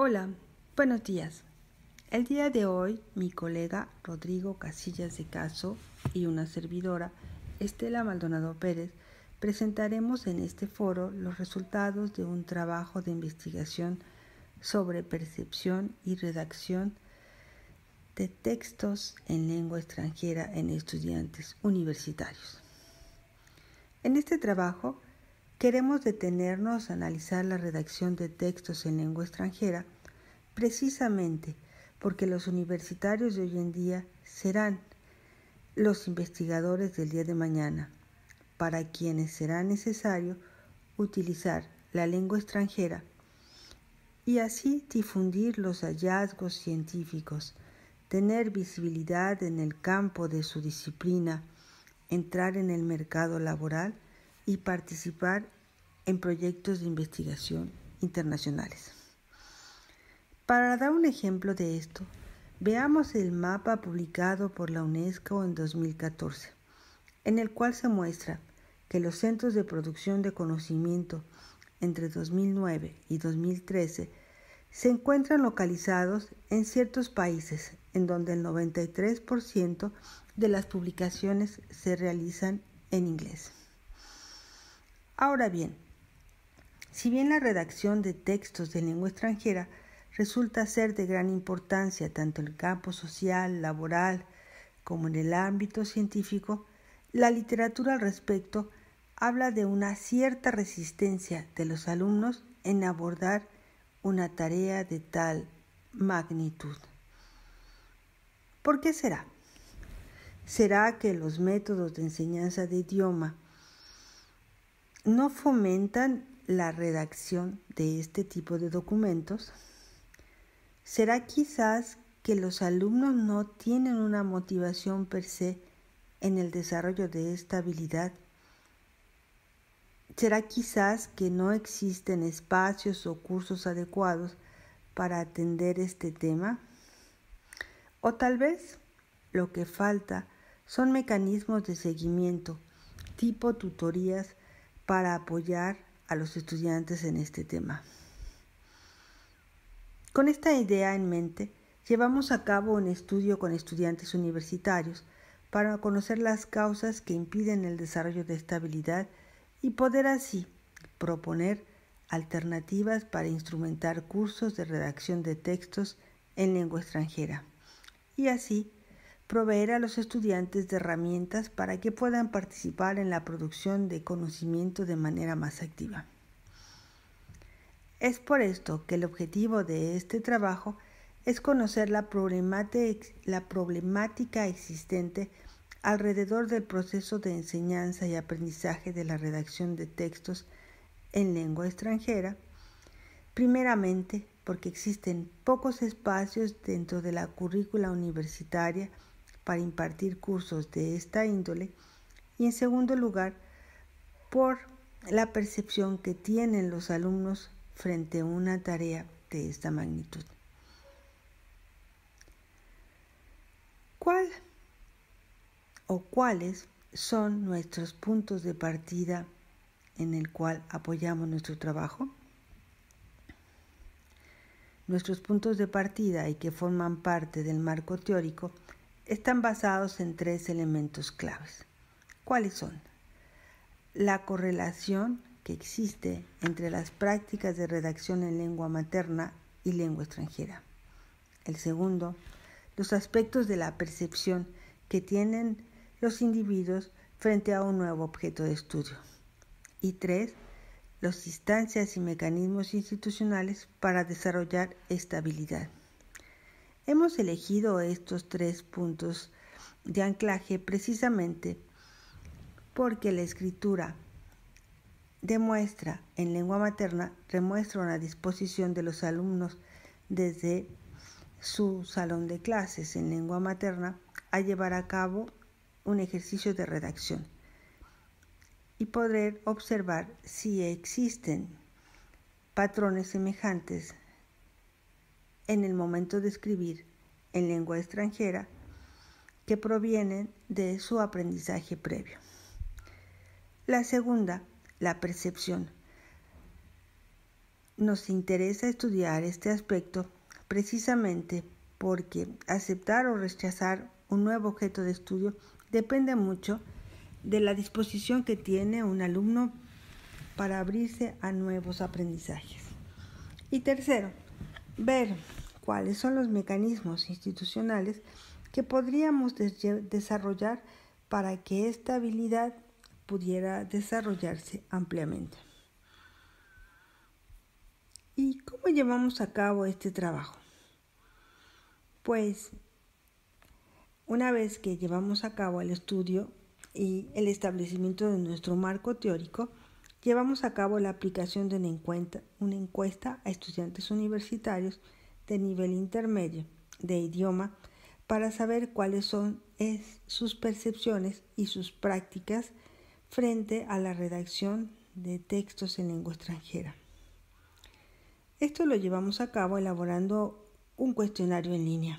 Hola, buenos días. El día de hoy, mi colega Rodrigo Casillas de Caso y una servidora, Estela Maldonado Pérez, presentaremos en este foro los resultados de un trabajo de investigación sobre percepción y redacción de textos en lengua extranjera en estudiantes universitarios. En este trabajo queremos detenernos a analizar la redacción de textos en lengua extranjera precisamente porque los universitarios de hoy en día serán los investigadores del día de mañana, para quienes será necesario utilizar la lengua extranjera y así difundir los hallazgos científicos, tener visibilidad en el campo de su disciplina, entrar en el mercado laboral y participar en proyectos de investigación internacionales. Para dar un ejemplo de esto, veamos el mapa publicado por la UNESCO en 2014, en el cual se muestra que los centros de producción de conocimiento entre 2009 y 2013 se encuentran localizados en ciertos países en donde el 93% de las publicaciones se realizan en inglés. Ahora bien, si bien la redacción de textos de lengua extranjera resulta ser de gran importancia tanto en el campo social, laboral, como en el ámbito científico, la literatura al respecto habla de una cierta resistencia de los alumnos en abordar una tarea de tal magnitud. ¿Por qué será? ¿Será que los métodos de enseñanza de idioma no fomentan la redacción de este tipo de documentos será quizás que los alumnos no tienen una motivación per se en el desarrollo de esta habilidad. Será quizás que no existen espacios o cursos adecuados para atender este tema. O tal vez lo que falta son mecanismos de seguimiento tipo tutorías para apoyar a los estudiantes en este tema. Con esta idea en mente, llevamos a cabo un estudio con estudiantes universitarios para conocer las causas que impiden el desarrollo de esta habilidad y poder así proponer alternativas para instrumentar cursos de redacción de textos en lengua extranjera y así proveer a los estudiantes de herramientas para que puedan participar en la producción de conocimiento de manera más activa. Es por esto que el objetivo de este trabajo es conocer la, problemática existente alrededor del proceso de enseñanza y aprendizaje de la redacción de textos en lengua extranjera, primeramente porque existen pocos espacios dentro de la currícula universitaria para impartir cursos de esta índole y en segundo lugar por la percepción que tienen los alumnos frente a una tarea de esta magnitud. ¿Cuál o cuáles son nuestros puntos de partida en el cual apoyamos nuestro trabajo? Nuestros puntos de partida y que forman parte del marco teórico están basados en tres elementos claves. ¿Cuáles son? La correlación que existe entre las prácticas de redacción en lengua materna y lengua extranjera. El segundo, los aspectos de la percepción que tienen los individuos frente a un nuevo objeto de estudio. Y tres, las instancias y mecanismos institucionales para desarrollar estabilidad. Hemos elegido estos tres puntos de anclaje precisamente porque la escritura demuestra en lengua materna, demuestra una disposición de los alumnos desde su salón de clases en lengua materna a llevar a cabo un ejercicio de redacción y poder observar si existen patrones semejantes en el momento de escribir en lengua extranjera que provienen de su aprendizaje previo. La segunda, la percepción. Nos interesa estudiar este aspecto precisamente porque aceptar o rechazar un nuevo objeto de estudio depende mucho de la disposición que tiene un alumno para abrirse a nuevos aprendizajes. Y tercero, ver cuáles son los mecanismos institucionales que podríamos desarrollar para que esta habilidad pudiera desarrollarse ampliamente. ¿Y cómo llevamos a cabo este trabajo? Pues una vez que llevamos a cabo el estudio y el establecimiento de nuestro marco teórico, llevamos a cabo la aplicación de una encuesta, una encuesta a estudiantes universitarios de este nivel intermedio de idioma para saber cuáles son sus percepciones y sus prácticas frente a la redacción de textos en lengua extranjera. Esto lo llevamos a cabo elaborando un cuestionario en línea.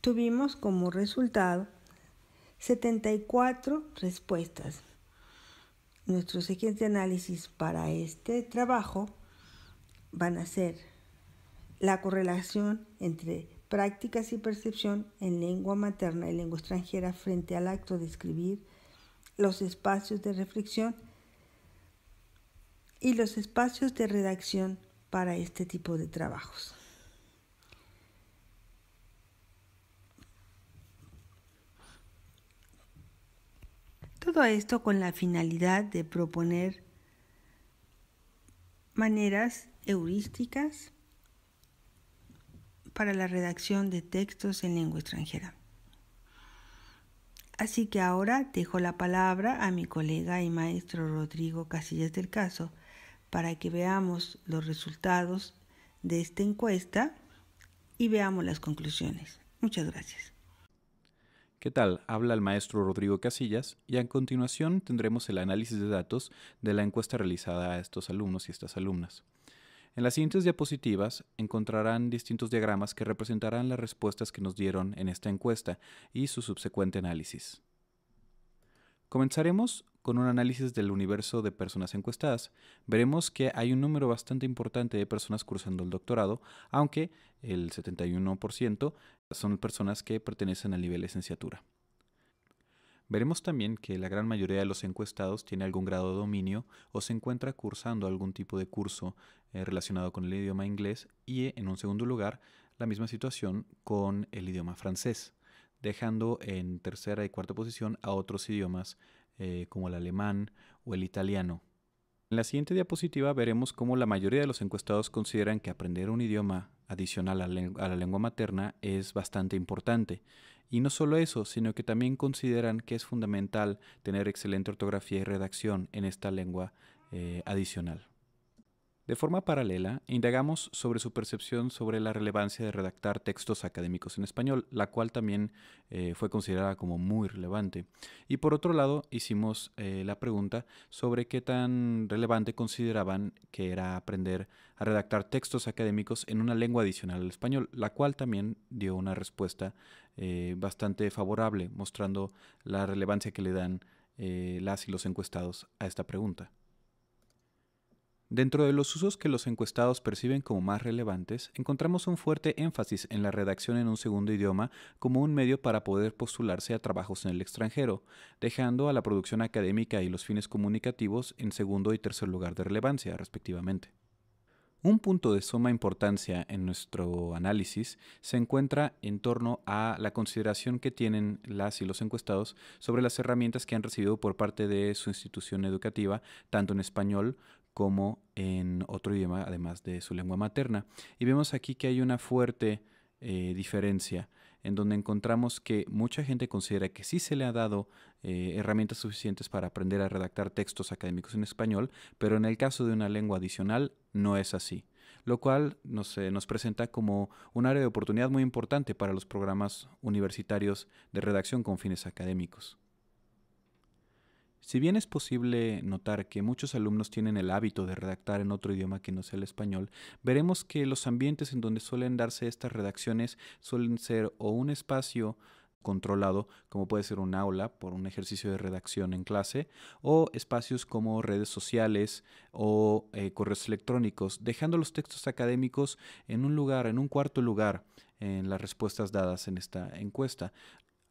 Tuvimos como resultado 74 respuestas. ejes de análisis para este trabajo van a ser la correlación entre prácticas y percepción en lengua materna y lengua extranjera frente al acto de escribir, los espacios de reflexión y los espacios de redacción para este tipo de trabajos. Todo esto con la finalidad de proponer maneras heurísticas para la redacción de textos en lengua extranjera. Así que ahora dejo la palabra a mi colega y maestro Rodrigo Casillas del Caso para que veamos los resultados de esta encuesta y veamos las conclusiones. Muchas gracias. ¿Qué tal? Habla el maestro Rodrigo Casillas y a continuación tendremos el análisis de datos de la encuesta realizada a estos alumnos y estas alumnas. En las siguientes diapositivas encontrarán distintos diagramas que representarán las respuestas que nos dieron en esta encuesta y su subsecuente análisis. Comenzaremos con un análisis del universo de personas encuestadas. Veremos que hay un número bastante importante de personas cursando el doctorado, aunque el 71% son personas que pertenecen al nivel de licenciatura. Veremos también que la gran mayoría de los encuestados tiene algún grado de dominio o se encuentra cursando algún tipo de curso eh, relacionado con el idioma inglés y, en un segundo lugar, la misma situación con el idioma francés, dejando en tercera y cuarta posición a otros idiomas eh, como el alemán o el italiano. En la siguiente diapositiva veremos cómo la mayoría de los encuestados consideran que aprender un idioma adicional a la, lengua materna es bastante importante. Y no solo eso, sino que también consideran que es fundamental tener excelente ortografía y redacción en esta lengua eh, adicional. De forma paralela, indagamos sobre su percepción sobre la relevancia de redactar textos académicos en español, la cual también eh, fue considerada como muy relevante. Y por otro lado, hicimos eh, la pregunta sobre qué tan relevante consideraban que era aprender a redactar textos académicos en una lengua adicional al español, la cual también dio una respuesta eh, bastante favorable, mostrando la relevancia que le dan las y los encuestados a esta pregunta. Dentro de los usos que los encuestados perciben como más relevantes, encontramos un fuerte énfasis en la redacción en un segundo idioma como un medio para poder postularse a trabajos en el extranjero, dejando a la producción académica y los fines comunicativos en segundo y tercer lugar de relevancia, respectivamente. Un punto de suma importancia en nuestro análisis se encuentra en torno a la consideración que tienen las y los encuestados sobre las herramientas que han recibido por parte de su institución educativa, tanto en español como en otro idioma, además de su lengua materna. Y vemos aquí que hay una fuerte eh, diferencia en donde encontramos que mucha gente considera que sí se le ha dado eh, herramientas suficientes para aprender a redactar textos académicos en español, pero en el caso de una lengua adicional no es así, lo cual nos presenta como un área de oportunidad muy importante para los programas universitarios de redacción con fines académicos. Si bien es posible notar que muchos alumnos tienen el hábito de redactar en otro idioma que no sea el español, veremos que los ambientes en donde suelen darse estas redacciones suelen ser o un espacio controlado, como puede ser un aula por un ejercicio de redacción en clase, o espacios como redes sociales o eh, correos electrónicos, dejando los textos académicos en un lugar, en un cuarto lugar en las respuestas dadas en esta encuesta,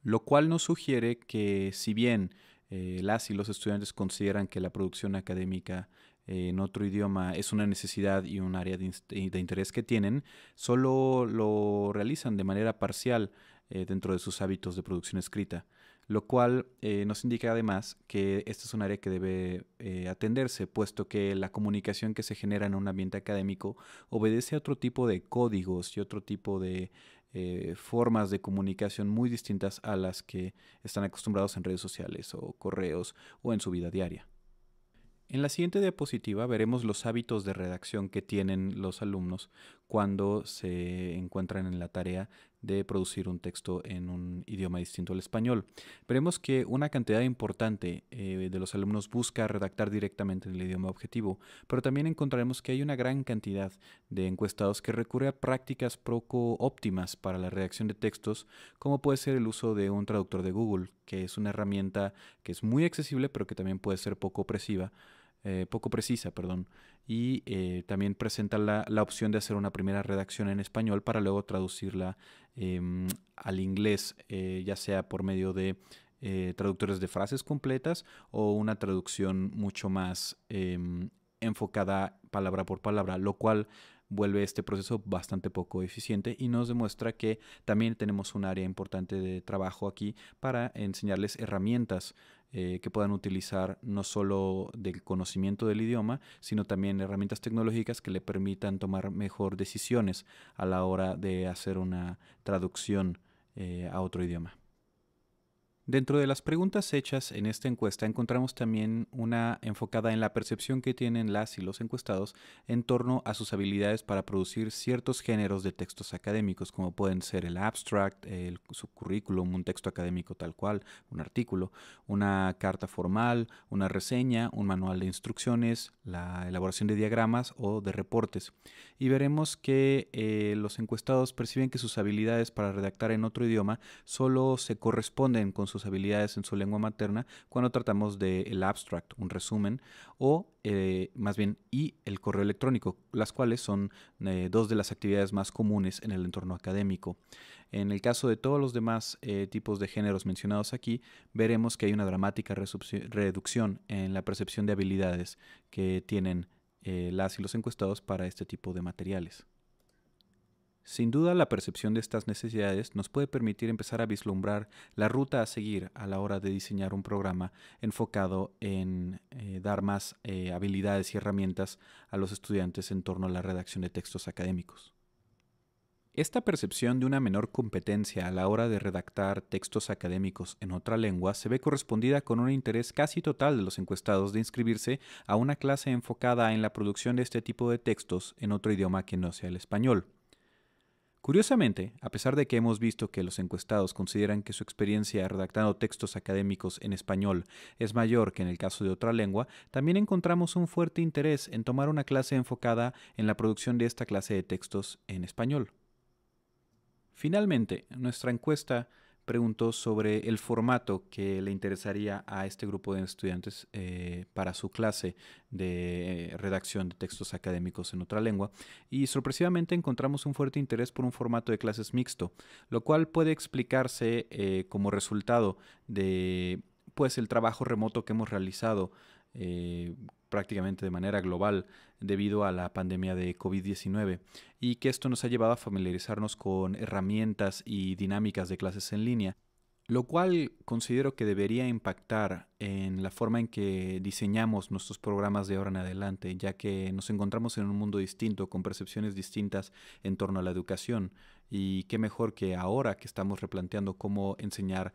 lo cual nos sugiere que si bien eh, las y los estudiantes consideran que la producción académica eh, en otro idioma es una necesidad y un área de, eh, interés que tienen, solo lo realizan de manera parcial dentro de sus hábitos de producción escrita, lo cual nos indica además que esta es un área que debe atenderse, puesto que la comunicación que se genera en un ambiente académico obedece a otro tipo de códigos y otro tipo de eh, formas de comunicación muy distintas a las que están acostumbrados en redes sociales o correos o en su vida diaria. En la siguiente diapositiva veremos los hábitos de redacción que tienen los alumnos cuando se encuentran en la tarea de producir un texto en un idioma distinto al español. Veremos que una cantidad importante eh, de los alumnos busca redactar directamente en el idioma objetivo, pero también encontraremos que hay una gran cantidad de encuestados que recurre a prácticas poco óptimas para la redacción de textos, como puede ser el uso de un traductor de Google, que es una herramienta que es muy accesible pero que también puede ser poco opresiva eh, poco precisa, perdón, y eh, también presenta la, opción de hacer una primera redacción en español para luego traducirla em, al inglés, eh, ya sea por medio de traductores de frases completas o una traducción mucho más em, enfocada palabra por palabra, lo cual vuelve este proceso bastante poco eficiente y nos demuestra que también tenemos un área importante de trabajo aquí para enseñarles herramientas eh, que puedan utilizar no solo del conocimiento del idioma, sino también herramientas tecnológicas que le permitan tomar mejor decisiones a la hora de hacer una traducción eh, a otro idioma. Dentro de las preguntas hechas en esta encuesta encontramos también una enfocada en la percepción que tienen las y los encuestados en torno a sus habilidades para producir ciertos géneros de textos académicos, como pueden ser el abstract, el subcurrículum, un texto académico tal cual, un artículo, una carta formal, una reseña, un manual de instrucciones, la elaboración de diagramas o de reportes. Y veremos que eh, los encuestados perciben que sus habilidades para redactar en otro idioma solo se corresponden con sus habilidades en su lengua materna cuando tratamos del abstract, un resumen, o eh, más bien y el correo electrónico, las cuales son eh, dos de las actividades más comunes en el entorno académico. En el caso de todos los demás eh, tipos de géneros mencionados aquí, veremos que hay una dramática reducción en la percepción de habilidades que tienen las y los encuestados para este tipo de materiales. Sin duda, la percepción de estas necesidades nos puede permitir empezar a vislumbrar la ruta a seguir a la hora de diseñar un programa enfocado en eh, dar más eh, habilidades y herramientas a los estudiantes en torno a la redacción de textos académicos. Esta percepción de una menor competencia a la hora de redactar textos académicos en otra lengua se ve correspondida con un interés casi total de los encuestados de inscribirse a una clase enfocada en la producción de este tipo de textos en otro idioma que no sea el español. Curiosamente, a pesar de que hemos visto que los encuestados consideran que su experiencia redactando textos académicos en español es mayor que en el caso de otra lengua, también encontramos un fuerte interés en tomar una clase enfocada en la producción de esta clase de textos en español. Finalmente, nuestra encuesta preguntó sobre el formato que le interesaría a este grupo de estudiantes eh, para su clase de eh, redacción de textos académicos en otra lengua y sorpresivamente encontramos un fuerte interés por un formato de clases mixto, lo cual puede explicarse eh, como resultado de pues el trabajo remoto que hemos realizado eh, prácticamente de manera global debido a la pandemia de COVID-19 y que esto nos ha llevado a familiarizarnos con herramientas y dinámicas de clases en línea, lo cual considero que debería impactar en la forma en que diseñamos nuestros programas de ahora en adelante, ya que nos encontramos en un mundo distinto, con percepciones distintas en torno a la educación, y qué mejor que ahora que estamos replanteando cómo enseñar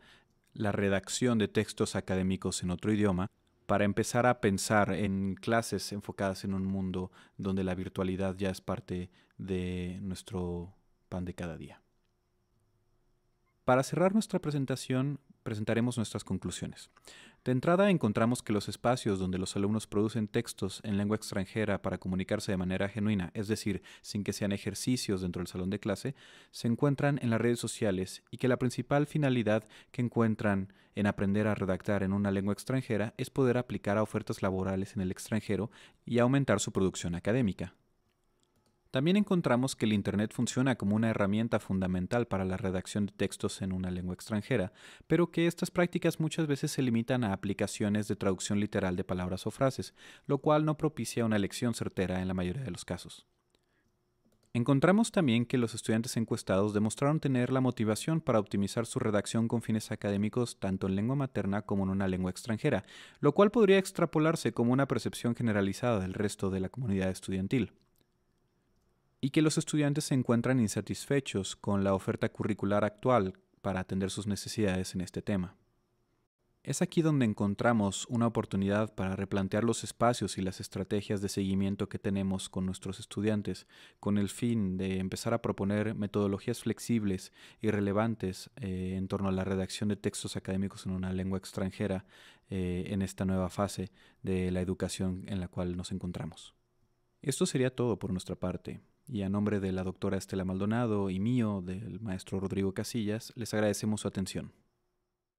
la redacción de textos académicos en otro idioma, para empezar a pensar en clases enfocadas en un mundo donde la virtualidad ya es parte de nuestro pan de cada día. Para cerrar nuestra presentación, presentaremos nuestras conclusiones. De entrada encontramos que los espacios donde los alumnos producen textos en lengua extranjera para comunicarse de manera genuina, es decir, sin que sean ejercicios dentro del salón de clase, se encuentran en las redes sociales y que la principal finalidad que encuentran en aprender a redactar en una lengua extranjera es poder aplicar a ofertas laborales en el extranjero y aumentar su producción académica. También encontramos que el Internet funciona como una herramienta fundamental para la redacción de textos en una lengua extranjera, pero que estas prácticas muchas veces se limitan a aplicaciones de traducción literal de palabras o frases, lo cual no propicia una elección certera en la mayoría de los casos. Encontramos también que los estudiantes encuestados demostraron tener la motivación para optimizar su redacción con fines académicos tanto en lengua materna como en una lengua extranjera, lo cual podría extrapolarse como una percepción generalizada del resto de la comunidad estudiantil y que los estudiantes se encuentran insatisfechos con la oferta curricular actual para atender sus necesidades en este tema. Es aquí donde encontramos una oportunidad para replantear los espacios y las estrategias de seguimiento que tenemos con nuestros estudiantes, con el fin de empezar a proponer metodologías flexibles y relevantes eh, en torno a la redacción de textos académicos en una lengua extranjera eh, en esta nueva fase de la educación en la cual nos encontramos. Esto sería todo por nuestra parte. Y a nombre de la doctora Estela Maldonado y mío, del maestro Rodrigo Casillas, les agradecemos su atención.